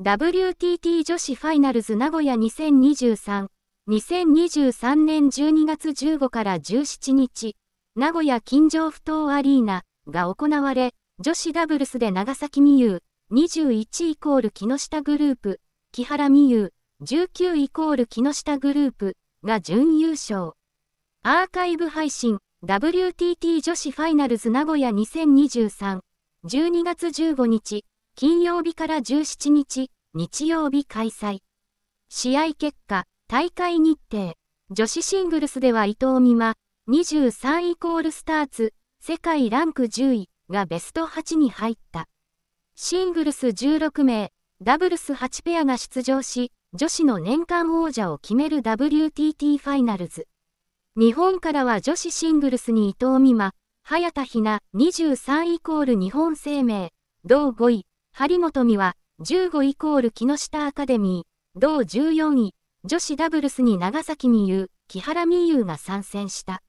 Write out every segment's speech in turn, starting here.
WTT 女子ファイナルズ名古屋2023、2023年12月15から17日、名古屋金城不当アリーナが行われ、女子ダブルスで長崎美優、21イコール木下グループ、木原美優、19イコール木下グループが準優勝。アーカイブ配信、WTT 女子ファイナルズ名古屋2023、12月15日、金曜日から17日、日曜日開催。試合結果、大会日程。女子シングルスでは伊藤美誠、23イコールスターツ、世界ランク10位がベスト8に入った。シングルス16名、ダブルス8ペアが出場し、女子の年間王者を決める WTT ファイナルズ。日本からは女子シングルスに伊藤美誠、早田ひな23イコール日本生命、同5位、張本美は、15イコール木下アカデミー、同14位、女子ダブルスに長崎美優、木原美優が参戦した。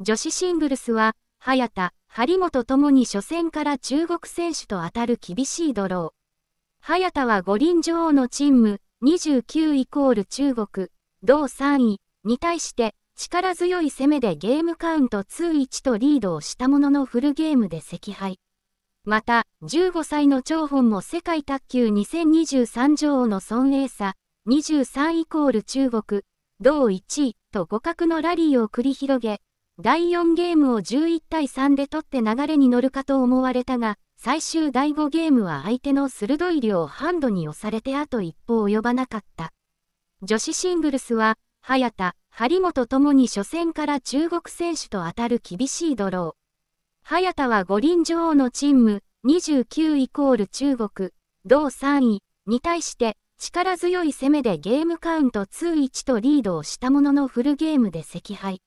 女子シングルスは、早田、張本ともに初戦から中国選手と当たる厳しいドロー。早田は五輪女王のチーム、29イコール中国、同3位に対して、力強い攻めでゲームカウント2-1とリードをしたもののフルゲームで惜敗。また、15歳の張本も世界卓球2023女王の孫栄さ、23イコール中国、同1位と互角のラリーを繰り広げ、第4ゲームを11対3で取って流れに乗るかと思われたが、最終第5ゲームは相手の鋭い量ハンドに押されてあと一歩及ばなかった。女子シングルスは、早田、張本ともに初戦から中国選手と当たる厳しいドロー。早田は五輪女王のチーム29イコール中国、同3位に対して力強い攻めでゲームカウント2-1とリードをしたもののフルゲームで惜敗。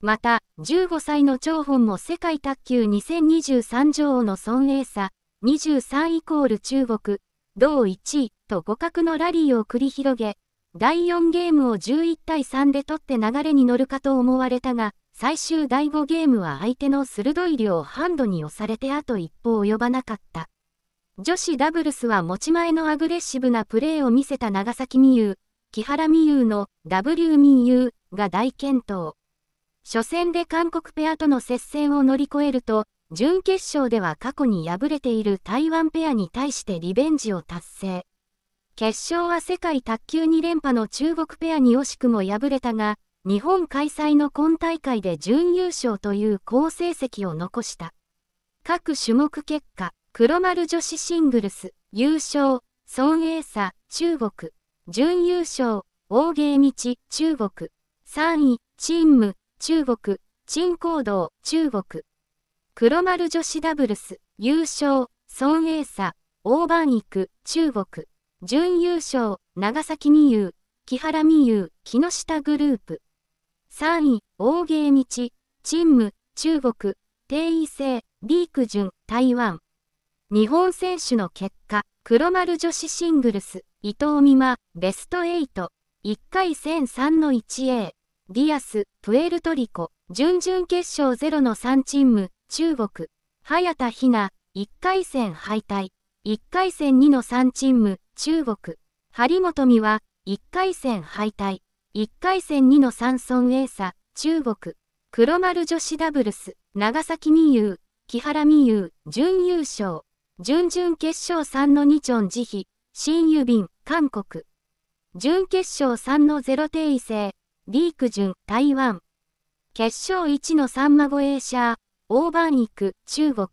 また、15歳の張本も世界卓球2023女王の孫英差、23イコール中国、同1位と互角のラリーを繰り広げ、第4ゲームを11対3で取って流れに乗るかと思われたが、最終第5ゲームは相手の鋭い量ハンドに押されてあと一歩及ばなかった。女子ダブルスは持ち前のアグレッシブなプレーを見せた長崎美優、木原美優の W 美優が大健闘。初戦で韓国ペアとの接戦を乗り越えると、準決勝では過去に敗れている台湾ペアに対してリベンジを達成。決勝は世界卓球2連覇の中国ペアに惜しくも敗れたが、日本開催の今大会で準優勝という好成績を残した。各種目結果、黒丸女子シングルス、優勝、孫英差、中国、準優勝、大芸道、中国、3位、チーム、中国、陳行動、中国。黒丸女子ダブルス、優勝、孫英差、大番育、中国。準優勝、長崎美優、木原美優、木下グループ。3位、大芸道、チンム、中国、定位制、リーク順、台湾。日本選手の結果、黒丸女子シングルス、伊藤美誠、ベスト8、1回戦3の 1A、ディアス、プエルトリコ、準々決勝0の3チーム、中国、早田ひな、1回戦敗退、1回戦2の3チーム、中国、張本美和、1回戦敗退。1回戦2の三エ英サ、中国、黒丸女子ダブルス、長崎美優、木原美優、準優勝、準々決勝3の2チョン慈悲、新郵便、韓国、準決勝3の0定位制、リーク準、台湾、決勝1の3孫英社、オーバンイク、中国、